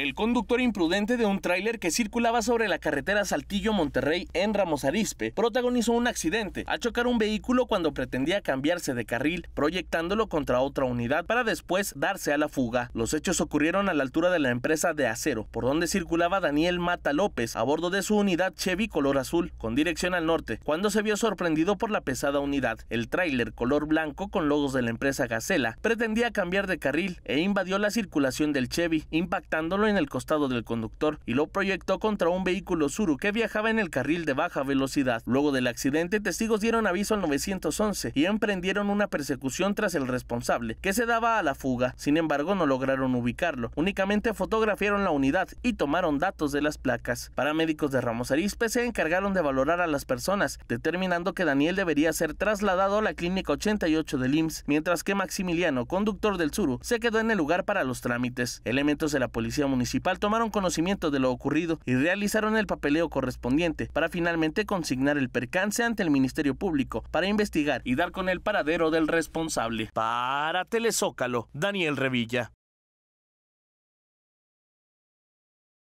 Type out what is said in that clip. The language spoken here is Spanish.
El conductor imprudente de un tráiler que circulaba sobre la carretera Saltillo-Monterrey en Ramos Arizpe protagonizó un accidente al chocar un vehículo cuando pretendía cambiarse de carril, proyectándolo contra otra unidad para después darse a la fuga. Los hechos ocurrieron a la altura de la empresa de acero, por donde circulaba Daniel Mata López a bordo de su unidad Chevy color azul, con dirección al norte, cuando se vio sorprendido por la pesada unidad. El tráiler color blanco con logos de la empresa Gacela pretendía cambiar de carril e invadió la circulación del Chevy, impactándolo en el costado del conductor y lo proyectó contra un vehículo suru que viajaba en el carril de baja velocidad. Luego del accidente, testigos dieron aviso al 911 y emprendieron una persecución tras el responsable, que se daba a la fuga. Sin embargo, no lograron ubicarlo. Únicamente fotografiaron la unidad y tomaron datos de las placas. Paramédicos de Ramos Arizpe se encargaron de valorar a las personas, determinando que Daniel debería ser trasladado a la clínica 88 del IMSS, mientras que Maximiliano, conductor del Suru, se quedó en el lugar para los trámites. Elementos de la policía municipal municipal tomaron conocimiento de lo ocurrido y realizaron el papeleo correspondiente para finalmente consignar el percance ante el Ministerio Público para investigar y dar con el paradero del responsable. Para Telezócalo, Daniel Revilla.